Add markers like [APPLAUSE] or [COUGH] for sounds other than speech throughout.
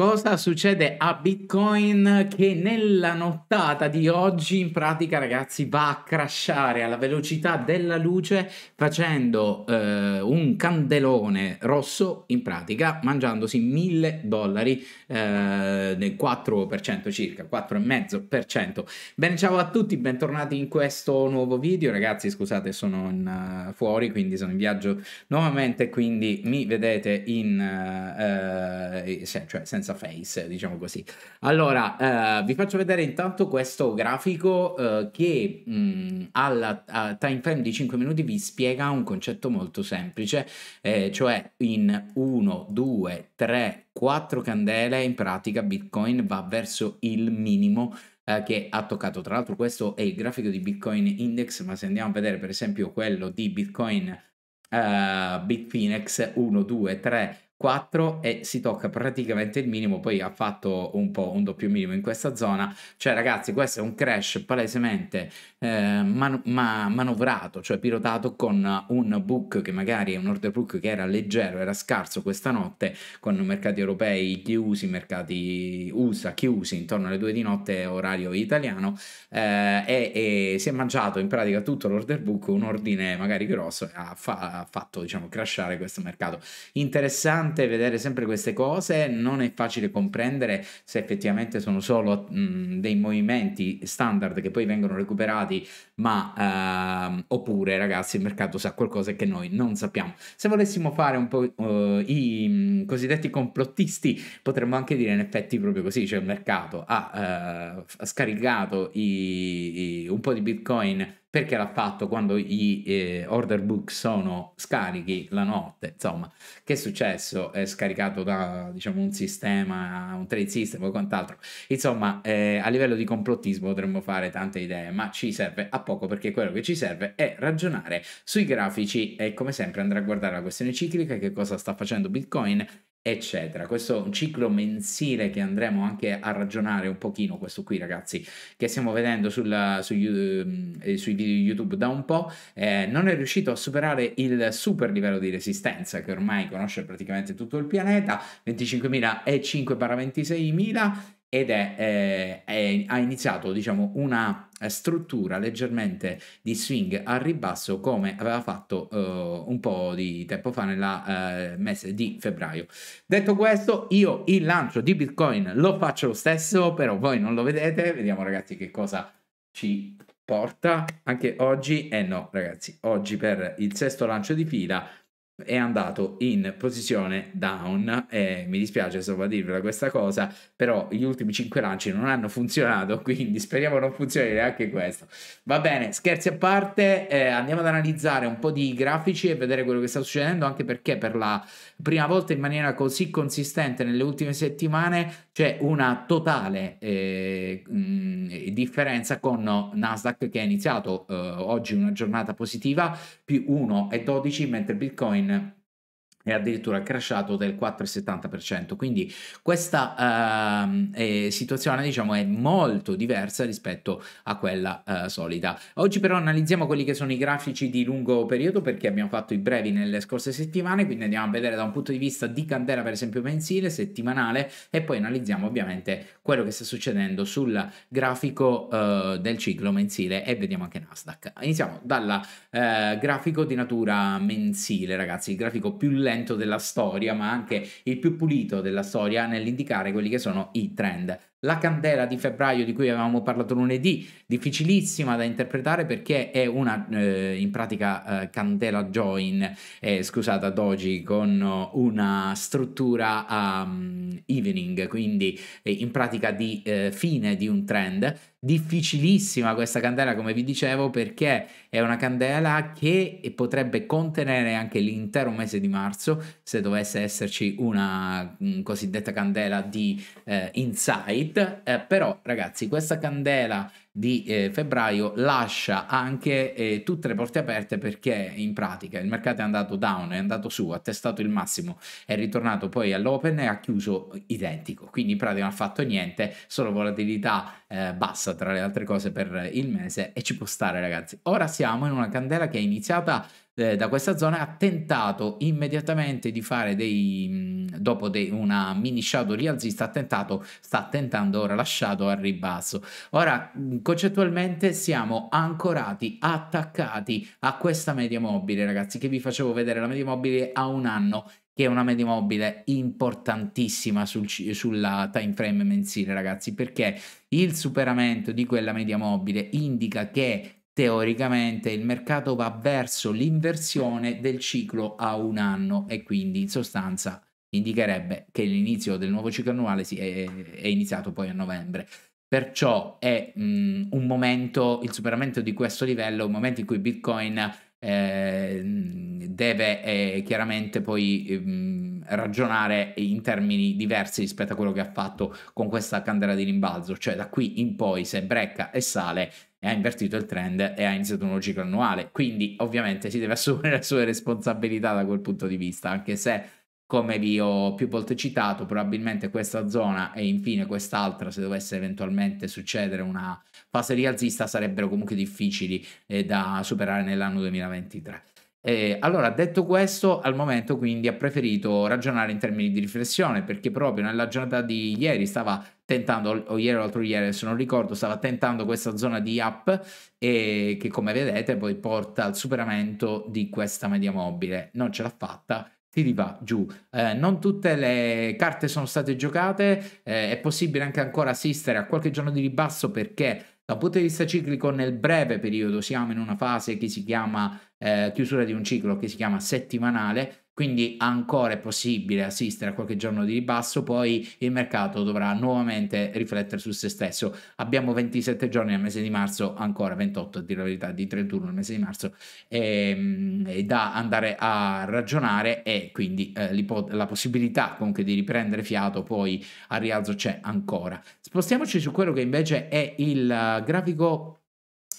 Cosa succede a Bitcoin che nella nottata di oggi in pratica ragazzi va a crashare alla velocità della luce facendo eh, un candelone rosso in pratica mangiandosi 1000 dollari eh, del 4% circa 4,5% bene ciao a tutti bentornati in questo nuovo video ragazzi scusate sono in, uh, fuori quindi sono in viaggio nuovamente quindi mi vedete in uh, uh, cioè senza senza face, diciamo così. Allora, eh, vi faccio vedere intanto questo grafico eh, che mh, mm, al time frame di 5 minuti vi spiega un concetto molto semplice, eh, cioè in 1, 2, 3, 4 candele in pratica Bitcoin va verso il minimo eh, che ha toccato. Tra l'altro questo è il grafico di Bitcoin Index, ma se andiamo a vedere per esempio quello di Bitcoin uh, Bitfinex 1, 2, 3, 4 e si tocca praticamente il minimo, poi ha fatto un po' un doppio minimo in questa zona, cioè ragazzi questo è un crash palesemente eh, man ma manovrato, cioè pilotato con un book che magari è un order book che era leggero, era scarso questa notte, con mercati europei chiusi, mercati USA chiusi intorno alle 2 di notte orario italiano eh, e, e, si è mangiato in pratica tutto l'order book, un ordine magari grosso ha, fa ha fatto diciamo crashare questo mercato. Interessante interessante vedere sempre queste cose, non è facile comprendere se effettivamente sono solo mh, dei movimenti standard che poi vengono recuperati, ma uh, oppure ragazzi il mercato sa qualcosa che noi non sappiamo. Se volessimo fare un po' uh, i mh, cosiddetti complottisti, potremmo anche dire in effetti proprio così, cioè il mercato ha, uh, scaricato i, i, un po' di bitcoin perché l'ha fatto quando gli eh, order book sono scarichi la notte, insomma, che è successo? È scaricato da diciamo, un sistema, un trade system o quant'altro. Insomma, eh, a livello di complottismo potremmo fare tante idee, ma ci serve a poco perché quello che ci serve è ragionare sui grafici e come sempre andare a guardare la questione ciclica, che cosa sta facendo Bitcoin eccetera. Questo è un ciclo mensile che andremo anche a ragionare un pochino, questo qui ragazzi, che stiamo vedendo sulla, su, mm, eh, sui video YouTube da un po', eh, non è riuscito a superare il super livello di resistenza che ormai conosce praticamente tutto il pianeta, 25.000 e 5 para 26000 ed è, è, eh, è, ha iniziato diciamo, una eh, struttura leggermente di swing al ribasso come aveva fatto uh, un po' di tempo fa nel uh, mese di febbraio. Detto questo, io il lancio di Bitcoin lo faccio lo stesso, però voi non lo vedete, vediamo ragazzi che cosa ci porta anche oggi. Eh no, ragazzi, oggi per il sesto lancio di fila è andato in posizione down e mi dispiace solo dirvela questa cosa però gli ultimi 5 lanci non hanno funzionato [LAUGHS] quindi speriamo non funzioni neanche questo va bene scherzi a parte eh, andiamo ad analizzare un po' di grafici e vedere quello che sta succedendo anche perché per la prima volta in maniera così consistente nelle ultime settimane c'è una totale eh, mh, differenza con Nasdaq che ha iniziato eh, oggi una giornata positiva più 1,12 mentre Bitcoin è addirittura crashato del 4,70%. Quindi questa uh, eh, situazione diciamo è molto diversa rispetto a quella uh, eh, solida. Oggi però analizziamo quelli che sono i grafici di lungo periodo perché abbiamo fatto i brevi nelle scorse settimane, quindi andiamo a vedere da un punto di vista di candela per esempio mensile, settimanale e poi analizziamo ovviamente quello che sta succedendo sul grafico uh, del ciclo mensile e vediamo anche Nasdaq. Iniziamo dal eh, grafico di natura mensile ragazzi, il grafico più lento lento della storia, ma anche il più pulito della storia nell'indicare quelli che sono i trend. La candela di febbraio di cui avevamo parlato lunedì, difficilissima da interpretare perché è una eh, in pratica eh, candela join, eh, scusata doji, con una struttura um, evening, quindi eh, in pratica di eh, fine di un trend. Difficilissima questa candela, come vi dicevo, perché è una candela che potrebbe contenere anche l'intero mese di marzo, se dovesse esserci una mh, mm, cosiddetta candela di eh, insight update, eh, però ragazzi questa candela di eh, febbraio lascia anche eh, tutte le porte aperte perché in pratica il mercato è andato down, è andato su, ha testato il massimo, è ritornato poi all'open e ha chiuso identico, quindi in pratica non ha fatto niente, solo volatilità eh, bassa tra le altre cose per il mese e ci può stare ragazzi. Ora siamo in una candela che è iniziata eh, da questa zona, ha tentato immediatamente di fare dei, mm, dopo dei, una mini shadow rialzista, ha tentato, sta tentando ora la shadow al ribasso. Ora, mm, concettualmente siamo ancorati, attaccati a questa media mobile, ragazzi, che vi facevo vedere, la media mobile a un anno che è una media mobile importantissima sul, sulla time frame mensile, ragazzi, perché il superamento di quella media mobile indica che teoricamente il mercato va verso l'inversione del ciclo a un anno e quindi in sostanza indicherebbe che l'inizio del nuovo ciclo annuale è, è, iniziato poi a novembre. Perciò è mh, un momento, il superamento di questo livello, un momento in cui Bitcoin eh, deve eh, chiaramente poi eh, ragionare in termini diversi rispetto a quello che ha fatto con questa candela di rimbalzo, cioè da qui in poi se brecca e sale e ha invertito il trend e ha iniziato un ciclo annuale. Quindi ovviamente si deve assumere le [LAUGHS] sue responsabilità da quel punto di vista, anche se come vi ho più volte citato, probabilmente questa zona e infine quest'altra, se dovesse eventualmente succedere una fase rialzista, sarebbero comunque difficili eh, da superare nell'anno 2023. Eh, allora, detto questo, al momento quindi ha preferito ragionare in termini di riflessione perché proprio nella giornata di ieri stava tentando, o ieri o l'altro ieri, se non ricordo, stava tentando questa zona di up e che come vedete poi porta al superamento di questa media mobile. Non ce l'ha fatta, ti riva giù. Eh, non tutte le carte sono state giocate, eh, è possibile anche ancora assistere a qualche giorno di ribasso perché dal punto di vista ciclico, nel breve periodo siamo in una fase che si chiama eh, chiusura di un ciclo, che si chiama settimanale, quindi ancora è possibile assistere a qualche giorno di ribasso, poi il mercato dovrà nuovamente riflettere su se stesso. Abbiamo 27 giorni al mese di marzo, ancora 28 a dire la verità, di 31 al mese di marzo, e, ehm, e da andare a ragionare e quindi eh, la possibilità comunque di riprendere fiato poi al rialzo c'è ancora. Spostiamoci su quello che invece è il grafico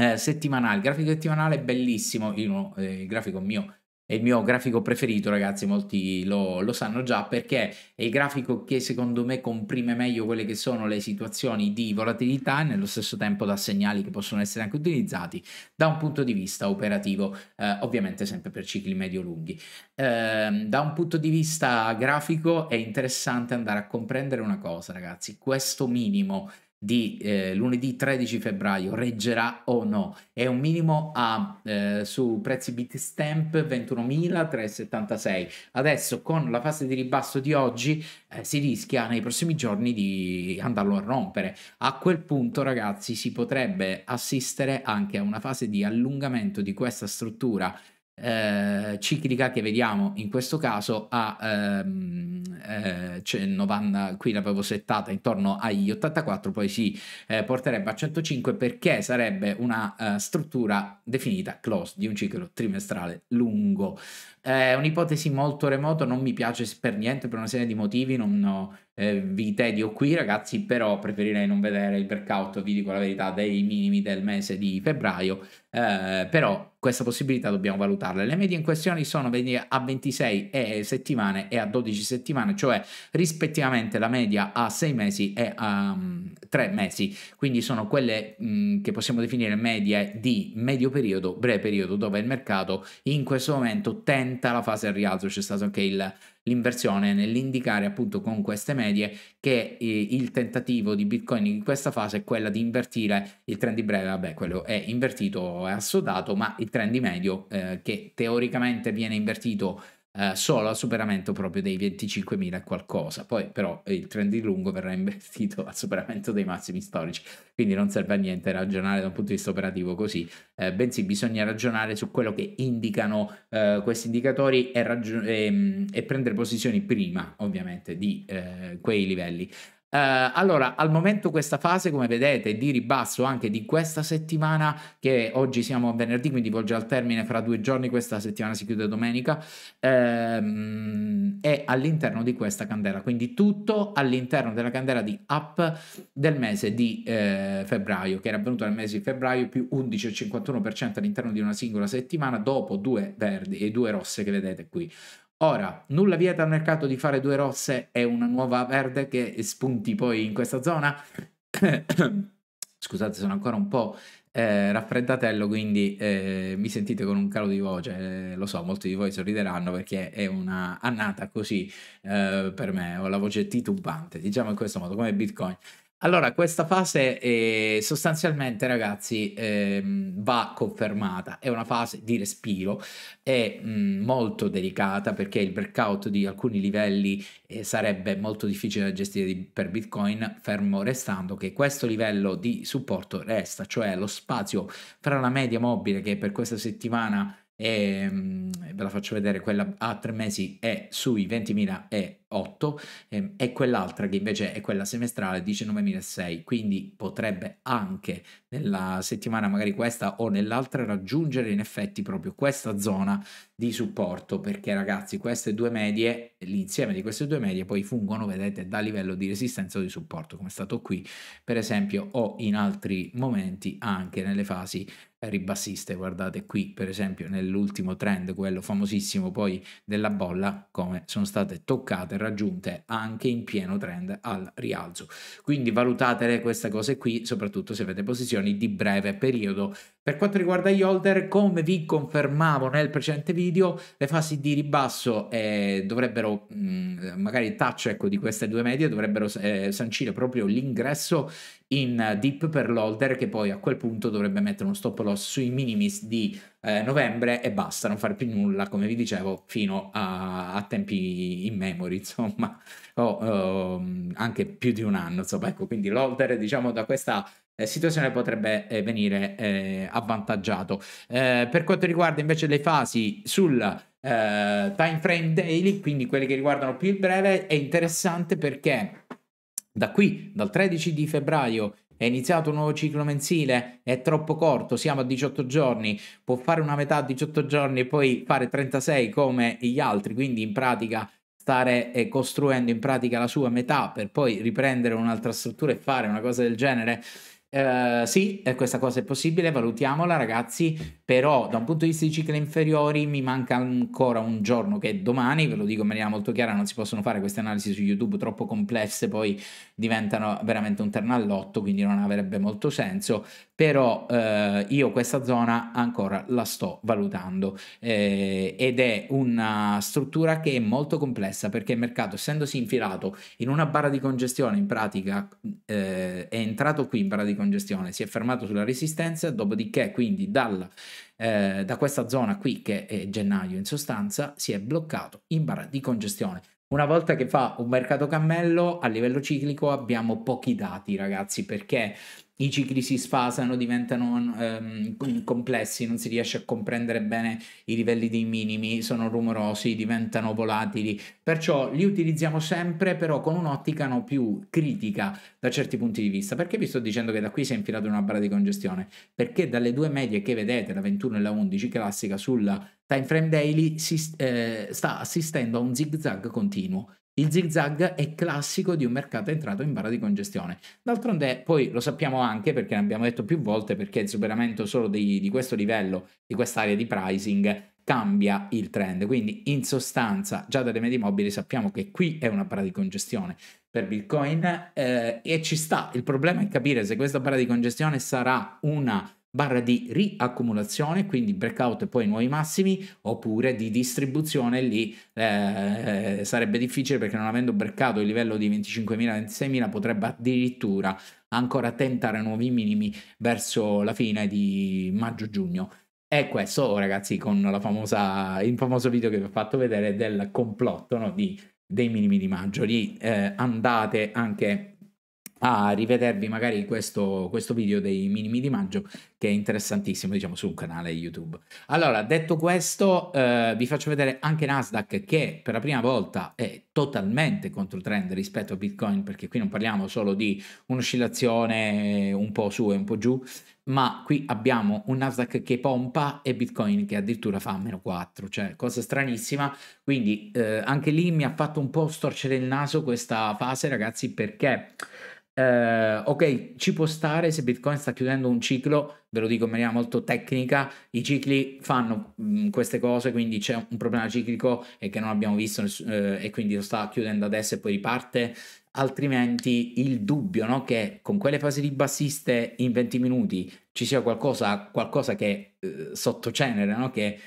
eh, settimanale. Il grafico settimanale è bellissimo, Io, eh, il grafico mio è il mio grafico preferito, ragazzi, molti lo, lo, sanno già, perché è il grafico che secondo me comprime meglio quelle che sono le situazioni di volatilità e nello stesso tempo dà segnali che possono essere anche utilizzati da un punto di vista operativo, eh, ovviamente sempre per cicli medio-lunghi. Eh, da un punto di vista grafico è interessante andare a comprendere una cosa, ragazzi, questo minimo di eh, lunedì 13 febbraio reggerà o no? È un minimo a, eh, su prezzi Bitstamp 21.376. Adesso con la fase di ribasso di oggi eh, si rischia nei prossimi giorni di andarlo a rompere. A quel punto ragazzi si potrebbe assistere anche a una fase di allungamento di questa struttura eh, ciclica che vediamo in questo caso a ehm, eh, cioè 90, qui l'avevo settata intorno agli 84 poi si eh, porterebbe a 105 perché sarebbe una eh, struttura definita close di un ciclo trimestrale lungo è un'ipotesi molto remota non mi piace per niente per una serie di motivi non ho eh, tedio qui, ragazzi, però preferirei non vedere il breakout, vi dico la verità, dei minimi del mese di febbraio, eh, però questa possibilità dobbiamo valutarla. Le medie in questione sono a 26 settimane e a 12 settimane, cioè rispettivamente la media a 6 mesi e a um, mm, 3 mesi, quindi sono quelle mh, mm, che possiamo definire medie di medio periodo, breve periodo, dove il mercato in questo momento tenta la fase al rialzo, c'è stato anche il l'inversione nell'indicare appunto con queste medie che eh, il tentativo di Bitcoin in questa fase è quella di invertire il trend di breve, vabbè quello è invertito, è assodato, ma il trend di medio eh, che teoricamente viene invertito eh, solo al superamento proprio dei 25.000 e qualcosa. Poi però il trend di lungo verrà [LAUGHS] invertito al superamento dei massimi storici, quindi non serve a niente ragionare da un punto di vista operativo così, eh, bensì bisogna ragionare su quello che indicano eh, questi indicatori e, e, ehm, e, prendere posizioni prima ovviamente di eh, quei livelli. Uh, allora, al momento questa fase, come vedete, di ribasso anche di questa settimana, che oggi siamo a venerdì, quindi volge al termine fra due giorni, questa settimana si chiude domenica, ehm, è all'interno di questa candela, quindi tutto all'interno della candela di up del mese di eh, febbraio, che era avvenuto nel mese di febbraio più 11,51% all'interno di una singola settimana, dopo due verdi e due rosse che vedete qui. Ora, nulla vieta al mercato di fare due rosse e una nuova verde che spunti poi in questa zona. [COUGHS] Scusate, sono ancora un po' eh, raffreddatello, quindi eh, mi sentite con un calo di voce, eh, lo so, molti di voi sorrideranno perché è una annata così eh, per me, ho la voce titubante, diciamo in questo modo, come Bitcoin. Allora, questa fase eh, sostanzialmente, ragazzi, eh, va confermata. È una fase di respiro, è mh, molto delicata perché il breakout di alcuni livelli eh, sarebbe molto difficile da gestire di, per Bitcoin, fermo restando che questo livello di supporto resta, cioè lo spazio fra la media mobile che per questa settimana e ehm, ve la faccio vedere, quella a tre mesi è sui 20.008 ehm, e quell'altra che invece è quella semestrale 19.006, quindi potrebbe anche nella settimana magari questa o nell'altra raggiungere in effetti proprio questa zona di supporto, perché ragazzi queste due medie, l'insieme di queste due medie poi fungono, vedete, da livello di resistenza o di supporto, come è stato qui per esempio o in altri momenti anche nelle fasi ribassiste, guardate qui per esempio nell'ultimo trend, quello famosissimo poi della bolla, come sono state toccate, raggiunte anche in pieno trend al rialzo. Quindi valutate queste cose qui, soprattutto se avete posizioni di breve periodo. Per quanto riguarda gli holder, come vi confermavo nel precedente video, le fasi di ribasso eh, dovrebbero, mh, mm, magari il touch ecco, di queste due medie, dovrebbero eh, sancire proprio l'ingresso in dip per l'holder che poi a quel punto dovrebbe mettere uno stop loss sui minimis di eh, novembre e basta, non fare più nulla, come vi dicevo, fino a, a tempi in memory, [LAUGHS] insomma, o um, anche più di un anno, insomma, ecco, quindi l'holder, diciamo, da questa eh, situazione potrebbe eh, venire eh, avvantaggiato. Eh, per quanto riguarda invece le fasi sul... time frame daily, quindi quelle che riguardano più il breve, è interessante perché da qui, dal 13 di febbraio, è iniziato un nuovo ciclo mensile, è troppo corto, siamo a 18 giorni, può fare una metà a 18 giorni e poi fare 36 come gli altri, quindi in pratica stare eh, costruendo in pratica la sua metà per poi riprendere un'altra struttura e fare una cosa del genere eh, sì, eh, questa cosa è possibile, valutiamola ragazzi, però da un punto di vista di cicli inferiori mi manca ancora un giorno che è domani, ve lo dico in maniera molto chiara, non si possono fare queste analisi su YouTube troppo complesse, poi diventano veramente un terno all'otto, quindi non avrebbe molto senso, però uh, io questa zona ancora la sto valutando eh, ed è una struttura che è molto complessa perché il mercato essendosi infilato in una barra di congestione in pratica eh, è entrato qui in barra di congestione congestione, si è fermato sulla resistenza, dopodiché quindi dalla, eh, da questa zona qui che è gennaio in sostanza si è bloccato in barra di congestione. Una volta che fa un mercato cammello a livello ciclico abbiamo pochi dati ragazzi perché i cicli si sfasano, diventano um, complessi, non si riesce a comprendere bene i livelli dei minimi, sono rumorosi, diventano volatili, perciò li utilizziamo sempre però con un'ottica no più critica da certi punti di vista. Perché vi sto dicendo che da qui si è infilata una barra di congestione? Perché dalle due medie che vedete, la 21 e la 11 classica sulla Time Frame Daily si, eh, sta assistendo a un zigzag continuo. Il zigzag è classico di un mercato entrato in barra di congestione. D'altronde, poi lo sappiamo anche perché ne abbiamo detto più volte, perché il superamento solo di, di questo livello, di quest'area di pricing, cambia il trend. Quindi, in sostanza, già dalle medie mobili sappiamo che qui è una barra di congestione per Bitcoin eh, e ci sta. Il problema è capire se questa barra di congestione sarà una barra di riaccumulazione, quindi breakout e poi nuovi massimi, oppure di distribuzione, lì eh, sarebbe difficile perché non avendo breacato il livello di 25.000-26.000 potrebbe addirittura ancora tentare nuovi minimi verso la fine di maggio-giugno. E questo ragazzi con la famosa, il famoso video che vi ho fatto vedere del complotto no, di, dei minimi di maggio, lì eh, andate anche a rivedervi magari questo, questo video dei minimi di maggio che è interessantissimo diciamo su un canale YouTube. Allora detto questo eh, vi faccio vedere anche Nasdaq che per la prima volta è totalmente contro trend rispetto a Bitcoin perché qui non parliamo solo di un'oscillazione eh, un po' su e un po' giù ma qui abbiamo un Nasdaq che pompa e Bitcoin che addirittura fa meno 4, cioè cosa stranissima, quindi eh, anche lì mi ha fatto un po' storcere il naso questa fase ragazzi perché eh, ok, ci può stare se Bitcoin sta chiudendo un ciclo, ve lo dico in maniera molto tecnica, i cicli fanno mh, mm, queste cose, quindi c'è un problema ciclico e che non abbiamo visto eh, e quindi lo sta chiudendo adesso e poi riparte, altrimenti il dubbio no, che con quelle fasi di bassiste in 20 minuti ci sia qualcosa, qualcosa che eh, sottocenere, no, che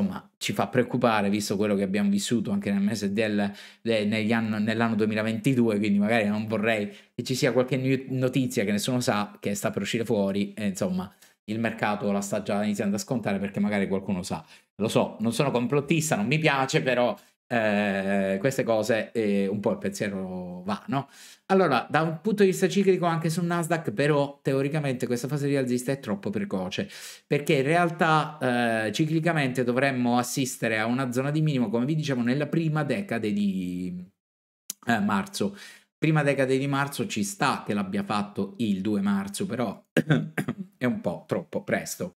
insomma ci fa preoccupare visto quello che abbiamo vissuto anche nel mese del, de, anno, nell'anno 2022 quindi magari non vorrei che ci sia qualche notizia che nessuno sa che sta per uscire fuori e insomma il mercato la sta già iniziando a scontare perché magari qualcuno sa lo so non sono complottista non mi piace però eh, queste cose eh, un po' il pensiero va, no? Allora, da un punto di vista ciclico anche sul Nasdaq, però teoricamente questa fase rialzista è troppo precoce, perché in realtà eh, ciclicamente dovremmo assistere a una zona di minimo, come vi dicevo, nella prima decade di eh, marzo. Prima decade di marzo ci sta che l'abbia fatto il 2 marzo, però [COUGHS] è un po' troppo presto.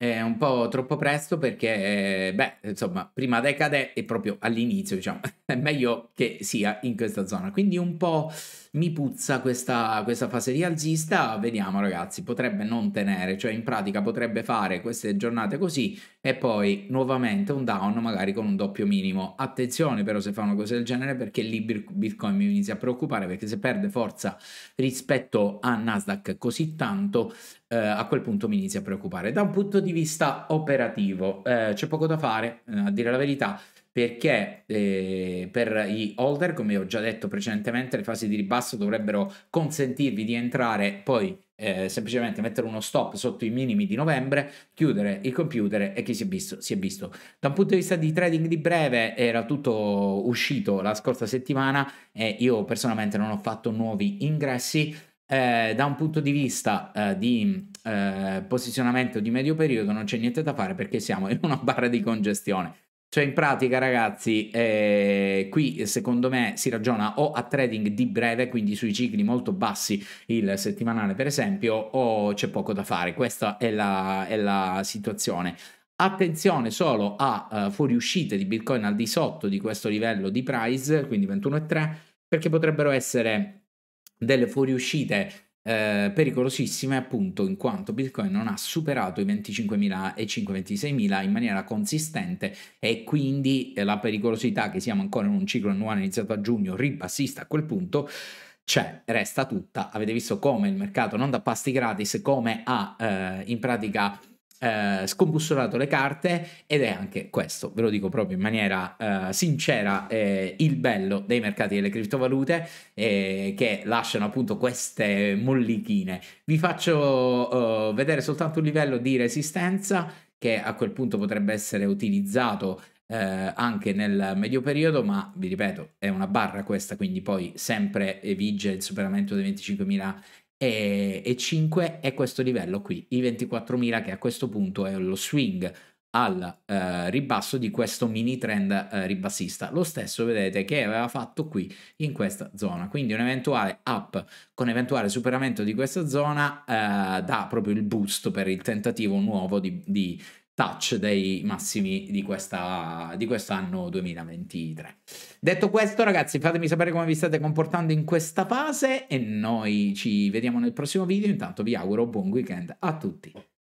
È un po' troppo presto perché, eh, beh, insomma, prima decade e proprio all'inizio, diciamo, [LAUGHS] è meglio che sia in questa zona. Quindi un po' mi puzza questa, questa fase rialzista, vediamo ragazzi, potrebbe non tenere, cioè in pratica potrebbe fare queste giornate così e poi nuovamente un down magari con un doppio minimo. Attenzione però se fa una cosa del genere perché lì Bitcoin mi inizia a preoccupare perché se perde forza rispetto a Nasdaq così tanto eh, a quel punto mi inizia a preoccupare. Da un punto di vista operativo eh, c'è poco da fare, eh, a dire la verità, perché eh, per i holder, come ho già detto precedentemente, le fasi di ribasso dovrebbero consentirvi di entrare poi eh, semplicemente mettere uno stop sotto i minimi di novembre, chiudere il computer e chi si è visto si è visto. Da un punto di vista di trading di breve era tutto uscito la scorsa settimana e io personalmente non ho fatto nuovi ingressi eh, da un punto di vista eh, di eh, posizionamento di medio periodo non c'è niente da fare perché siamo in una barra di congestione. Cioè in pratica ragazzi, eh, qui secondo me si ragiona o a trading di breve, quindi sui cicli molto bassi, il settimanale per esempio, o c'è poco da fare. Questa è la, è la situazione. Attenzione solo a uh, fuoriuscite di Bitcoin al di sotto di questo livello di price, quindi 21,3, perché potrebbero essere delle fuoriuscite eh, pericolosissime appunto in quanto Bitcoin non ha superato i 25.000 e 5.26.000 in maniera consistente e quindi eh, la pericolosità che siamo ancora in un ciclo annuale iniziato a giugno ribassista a quel punto c'è, resta tutta. Avete visto come il mercato non dà pasti gratis, come ha eh, in pratica eh, scombussolato le carte ed è anche questo, ve lo dico proprio in maniera eh, sincera, eh, il bello dei mercati delle criptovalute eh, che lasciano appunto queste mollichine. Vi faccio eh, vedere soltanto un livello di resistenza che a quel punto potrebbe essere utilizzato eh, anche nel medio periodo, ma vi ripeto, è una barra questa, quindi poi sempre vige il superamento dei 25.000 e, e 5 è questo livello qui, i 24.000 che a questo punto è lo swing al eh, ribasso di questo mini trend eh, ribassista lo stesso vedete che aveva fatto qui in questa zona quindi un eventuale up con eventuale superamento di questa zona eh, dà proprio il boost per il tentativo nuovo di, di touch dei massimi di, questa, di quest'anno 2023. Detto questo, ragazzi, fatemi sapere come vi state comportando in questa fase e noi ci vediamo nel prossimo video. Intanto vi auguro buon weekend a tutti.